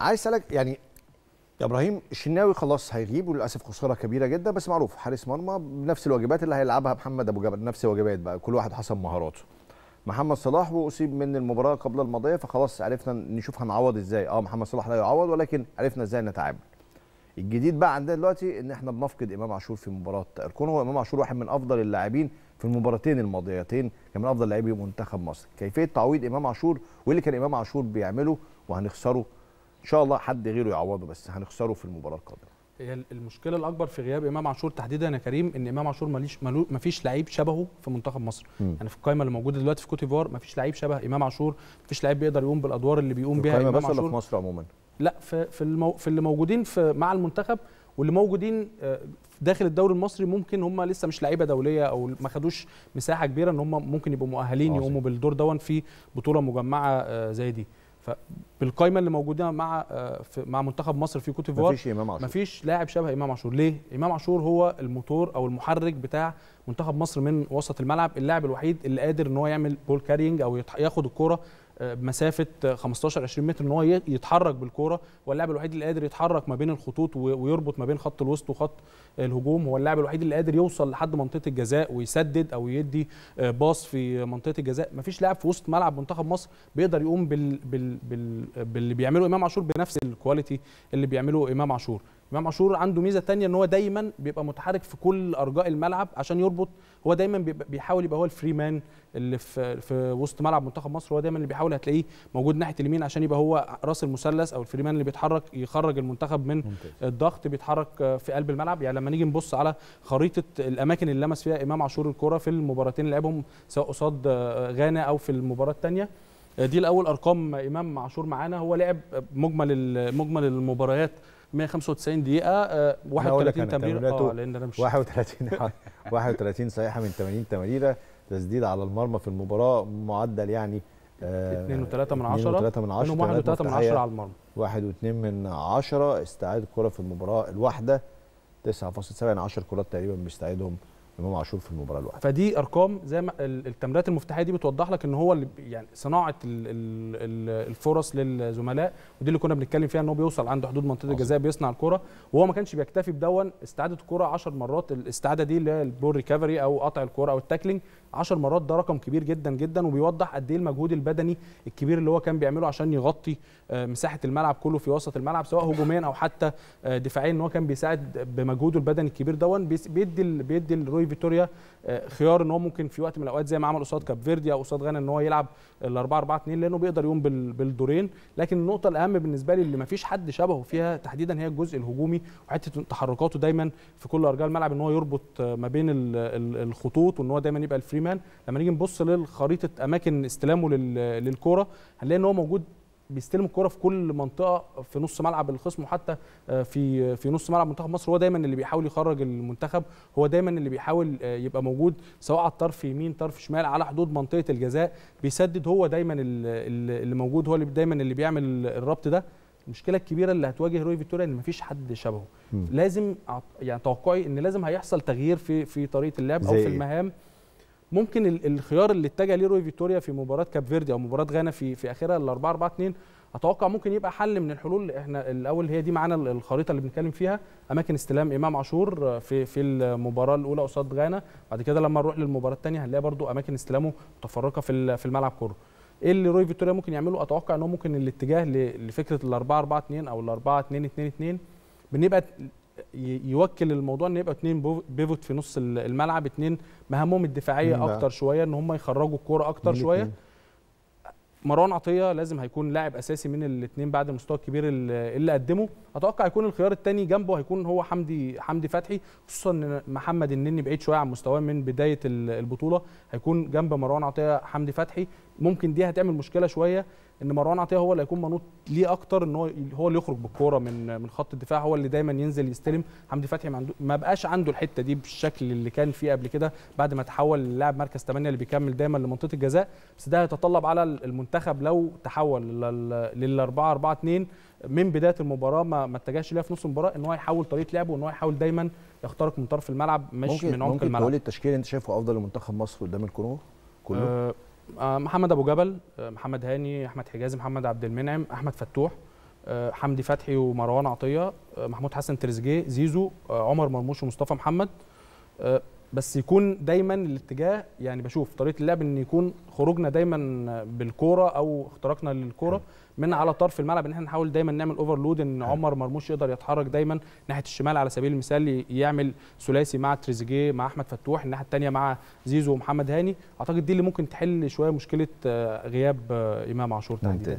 عايز اسالك يعني يا ابراهيم الشناوي خلاص هيغيب وللاسف خساره كبيره جدا بس معروف حارس مرمى بنفس الواجبات اللي هيلعبها محمد ابو جبل نفس الواجبات بقى كل واحد حسب مهاراته محمد صلاح واصيب من المباراه قبل الماضيه فخلاص عرفنا نشوف هنعوض ازاي اه محمد صلاح لا يعوض ولكن عرفنا ازاي نتعامل الجديد بقى عندنا دلوقتي ان احنا بنفقد امام عاشور في مباراه اركون هو امام عاشور واحد من افضل اللاعبين في المباراتين الماضيتين كان من افضل لاعبي منتخب مصر كيفيه تعويض امام عاشور واللي كان امام عاشور بيعمله وهنخسره ان شاء الله حد غيره يعوضه بس هنخسره في المباراه القادمه هي المشكله الاكبر في غياب امام عاشور تحديدا يا كريم ان امام عاشور ماليش ما فيش لعيب شبهه في منتخب مصر م. يعني في القائمه اللي موجوده دلوقتي في كوتيفوار ما فيش لعيب شبه امام عاشور ما فيش لعيب بيقدر يقوم بالادوار اللي بيقوم بيها امام بس عاشور ولا في مصر عموما لا في في, المو في اللي موجودين في مع المنتخب واللي موجودين آه، داخل الدوري المصري ممكن هم لسه مش لعيبه دوليه او ما خدوش مساحه كبيره ان هم ممكن يبقوا مؤهلين آه، يقوموا بالدور دون في بطوله مجمعه آه، زي دي فبالقائمه اللي موجوده مع آه، مع منتخب مصر في كوت ديفوار مفيش امام عاشور مفيش لاعب شبه امام عاشور ليه امام عاشور هو الموتور او المحرك بتاع منتخب مصر من وسط الملعب اللاعب الوحيد اللي قادر ان هو يعمل بول كارينج او ياخد الكوره بمسافه 15 20 متر ان هو يتحرك بالكوره واللاعب الوحيد اللي قادر يتحرك ما بين الخطوط ويربط ما بين خط الوسط وخط الهجوم هو اللاعب الوحيد اللي قادر يوصل لحد منطقه الجزاء ويسدد او يدي آه، باص في منطقه الجزاء ما فيش لاعب في وسط ملعب منتخب مصر بيقدر يقوم بال... بال... بال... باللي بيعمله امام عاشور بنفس الكواليتي اللي بيعمله امام عاشور امام عاشور عنده ميزه تانية ان هو دايما بيبقى متحرك في كل ارجاء الملعب عشان يربط هو دايما بيحاول يبقى هو الفري مان اللي في, في وسط ملعب منتخب مصر هو دايما اللي بيحاول هتلاقيه موجود ناحيه اليمين عشان يبقى هو راس المثلث او الفري مان اللي بيتحرك يخرج المنتخب من ممتاز. الضغط بيتحرك في قلب الملعب يعني لما نيجي نبص على خريطه الاماكن اللي لمس فيها امام عاشور الكره في المباراتين اللي لعبهم سواء قصاد غانا او في المباراه الثانيه دي الاول ارقام امام عاشور معانا هو لعب مجمل مجمل المباريات 195 دقيقه 31 آه، تمريره اه لان انا مش 31 31 صحيحه من 80 تمريره تسديد على المرمى في المباراه معدل يعني 2.3 آه، من 10 2.3 من 10 من 10 على المرمى 1.2 من 10 استعاد كره في المباراه الواحده 9.7 10 كرات تقريبا بيستعيدهم امام عاشور في المباراه الواحده فدي ارقام زي ما التمريرات المفتاحيه دي بتوضح لك ان هو اللي يعني صناعه الفرص للزملاء ودي اللي كنا بنتكلم فيها ان هو بيوصل عند حدود منطقه الجزاء بيصنع الكره وهو ما كانش بيكتفي بدون استعاده الكره 10 مرات الاستعاده دي اللي هي البول ريكفري او قطع الكره او التاكلينج 10 مرات ده رقم كبير جدا جدا وبيوضح قد ايه المجهود البدني الكبير اللي هو كان بيعمله عشان يغطي آه، مساحه الملعب كله في وسط الملعب سواء هجوميا او حتى آه، دفاعيا ان هو كان بيساعد بمجهوده البدني الكبير دون بيدي بيدي قوي فيتوريا آه، خيار ان هو ممكن في وقت من الاوقات زي ما عمل قصاد كاب فيردي او قصاد غانا ان هو يلعب ال 4 4 2 لانه بيقدر يقوم بالدورين لكن النقطه الاهم بالنسبه لي اللي ما فيش حد شبهه فيها تحديدا هي الجزء الهجومي وحته تحركاته دايما في كل ارجاء الملعب ان هو يربط آه، ما بين الخطوط وان هو دايما يبقى الفريمان لما نيجي نبص لخريطه اماكن استلامه للكوره هنلاقي ان هو موجود بيستلم الكره في كل منطقه في نص ملعب الخصم وحتى آه، في في نص ملعب منتخب مصر هو دايما اللي بيحاول يخرج المنتخب هو دايما اللي بيحاول آه، يبقى موجود سواء على الطرف يمين طرف شمال على حدود منطقه الجزاء بيسدد هو دايما اللي موجود هو اللي دايما اللي بيعمل الربط ده المشكله الكبيره اللي هتواجه روي فيتوريا ان مفيش حد شبهه م. لازم يعني توقعي ان لازم هيحصل تغيير في في طريقه اللعب او في إيه؟ المهام إيه؟ ممكن الخيار اللي اتجه ليه روي فيتوريا في مباراه كاب فيردي او مباراه غانا في في اخرها ال 4 4 2 اتوقع ممكن يبقى حل من الحلول احنا الاول هي دي معانا الخريطه اللي بنتكلم فيها اماكن استلام امام عاشور آه، في في المباراه الاولى قصاد غانا بعد كده لما نروح للمباراه الثانيه هنلاقي برده اماكن استلامه متفرقه في في الملعب كله ايه اللي روي فيتوريا ممكن يعمله اتوقع ان هو ممكن الاتجاه لفكره ال 4 4 2 او ال 4 2 2 2 بنبقى يوكل الموضوع ان يبقى اثنين بيفوت في نص الملعب اثنين مهامهم الدفاعيه نعم. اكتر شويه ان هم يخرجوا الكوره اكتر شويه مروان عطيه لازم هيكون لاعب اساسي من الاثنين بعد المستوى الكبير اللي قدمه اتوقع هيكون الخيار الثاني جنبه هيكون هو حمدي حمدي فتحي خصوصا ان محمد النني بعيد شويه عن مستواه من بدايه البطوله هيكون جنب مروان عطيه حمدي فتحي ممكن دي هتعمل مشكله شويه ان مروان عطيه هو اللي هيكون منوط ليه اكتر ان هو هو اللي يخرج بالكوره من من خط الدفاع هو اللي دايما ينزل يستلم حمدي فتحي ما, ما بقاش عنده الحته دي بالشكل اللي كان فيه قبل كده بعد ما تحول للاعب مركز 8 اللي بيكمل دايما لمنطقه الجزاء بس ده هيتطلب على المنتخب لو تحول لل 4 4 2 من بدايه المباراه ما, ما اتجهش ليها في نص المباراه ان هو يحول طريقه لعبه وان هو يحاول دايما يخترق من طرف الملعب مش ممكن من عمق الملعب ممكن تقول التشكيل انت شايفه افضل لمنتخب مصر قدام الكونغو كله؟ أه آه، محمد ابو جبل آه، محمد هاني احمد حجازي محمد عبد المنعم احمد فتوح آه، حمدي فتحي ومروان عطيه محمود حسن تريزيجيه زيزو عمر مرموش ومصطفى محمد بس يكون دايما الاتجاه يعني بشوف طريقه اللعب ان يكون خروجنا دايما بالكوره او اختراقنا للكوره من على طرف الملعب ان احنا نحاول دايما نعمل اوفرلود ان عمر مرموش يقدر يتحرك دايما ناحيه الشمال على سبيل المثال يعمل ثلاثي مع تريزيجيه مع احمد فتوح الناحيه الثانيه مع زيزو ومحمد هاني اعتقد دي اللي ممكن تحل شويه مشكله آه، غياب آه، امام عاشور تحديدا